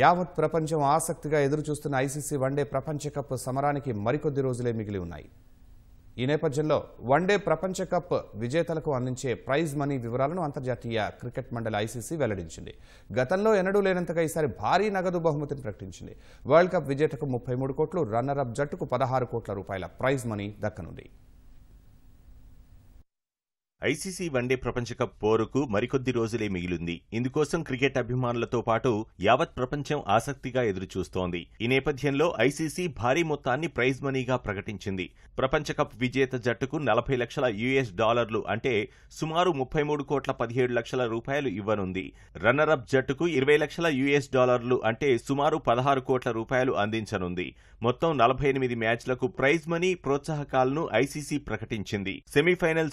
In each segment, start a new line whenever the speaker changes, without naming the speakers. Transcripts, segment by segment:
యావత్ ప్రపంచం ఆసక్తిగా ఎదురుచూస్తున్న ఐసీసీ వన్డే ప్రపంచ కప్ సమరానికి మరికొద్ది రోజులే మిగిలి ఉన్నాయి ఈ నేపథ్యంలో వన్డే ప్రపంచ కప్ విజేతలకు అందించే ప్రైజ్ మనీ వివరాలను అంతర్జాతీయ క్రికెట్ మండలి ఐసీసీ వెల్లడించింది గతంలో ఎన్నడూ లేనంతగా ఈసారి భారీ నగదు బహుమతిని ప్రకటించింది వరల్డ్ కప్ విజేతకు ముప్పై కోట్లు రన్నర్ అప్ జట్టుకు పదహారు కోట్ల రూపాయల ప్రైజ్ మనీ దక్కనుంది ఐసీసీ వన్డే
ప్రపంచకప్ పోరుకు మరికొద్ది రోజులే మిగిలింది ఇందుకోసం క్రికెట్ అభిమానులతో పాటు యావత్ ప్రపంచం ఆసక్తిగా ఎదురుచూస్తోంది ఈ నేపథ్యంలో ఐసీసీ భారీ మొత్తాన్ని ప్రైజ్ మనీగా ప్రకటించింది ప్రపంచకప్ విజేత జట్టుకు నలభై లక్షల యుఎస్ డాలర్లు అంటే సుమారు ముప్పై మూడు కోట్ల పదిహేడు లక్షల రూపాయలు ఇవ్వనుంది రన్నరప్ జట్టుకు ఇరవై లక్షల యుఎస్ డాలర్లు అంటే సుమారు పదహారు కోట్ల రూపాయలు అందించనుంది మొత్తం నలభై ఎనిమిది మ్యాచ్లకు ప్రైజ్ మనీ ప్రోత్సాహకాలను ఐసీసీ ప్రకటించింది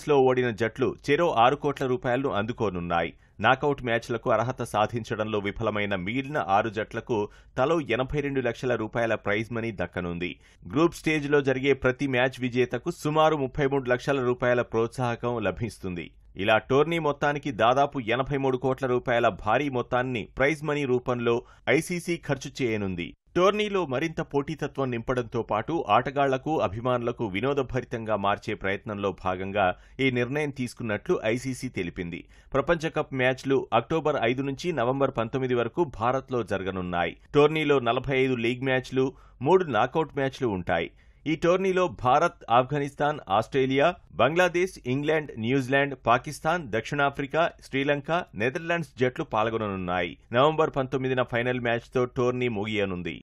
లో ఓడిన జట్టు జట్లు చెరో ఆరు కోట్ల రూపాయలను అందుకోనున్నాయి నాకౌట్ మ్యాచ్లకు అర్హత సాధించడంలో విఫలమైన మిగిలిన ఆరు జట్లకు తలో ఎనభై రెండు లక్షల రూపాయల ప్రైజ్ మనీ దక్కనుంది గ్రూప్ స్టేజ్లో జరిగే ప్రతి మ్యాచ్ విజేతకు సుమారు ముప్పై మూడు లక్షల రూపాయల ప్రోత్సాహకం లభిస్తుంది ఇలా టోర్నీ మొత్తానికి దాదాపు ఎనభై మూడు కోట్ల రూపాయల భారీ మొత్తాన్ని ప్రైజ్ మనీ రూపంలో ఐసీసీ ఖర్చు చేయనుంది టోర్నీలో మరింత పోటీతత్వం నింపడంతో పాటు ఆటగాళ్లకు అభిమానులకు వినోదభరితంగా మార్చే ప్రయత్నంలో భాగంగా ఈ నిర్ణయం తీసుకున్నట్లు ఐసీసీ తెలిపింది ప్రపంచ కప్ మ్యాచ్లు అక్టోబర్ ఐదు నుంచి నవంబర్ పంతొమ్మిది వరకు భారత్లో జరగనున్నాయి టోర్నీలో నలభై ఐదు లీగ్ మ్యాచ్లు మూడు నాకౌట్ మ్యాచ్లు ఉంటాయి ఈ టోర్నీలో Bharat Afghanistan Australia Bangladesh England New Zealand Pakistan దక్షిణాఫ్రికా శ్రీలంక నెదర్లాండ్స్ జట్లు పాల్గొననున్నాయి నవంబర్ పంతొమ్మిదిన ఫైనల్ మ్యాచ్తో టోర్నీ ముగియనుంది